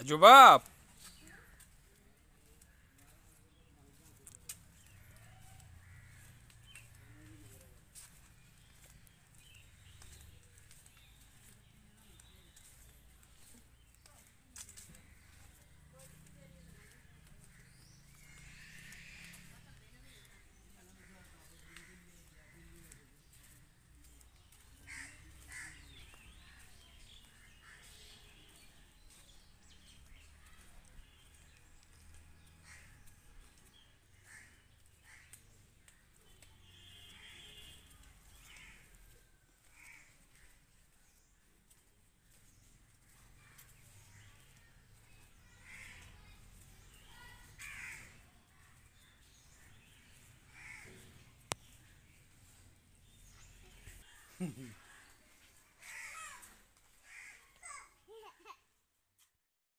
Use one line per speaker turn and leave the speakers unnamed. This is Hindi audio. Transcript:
अजूबा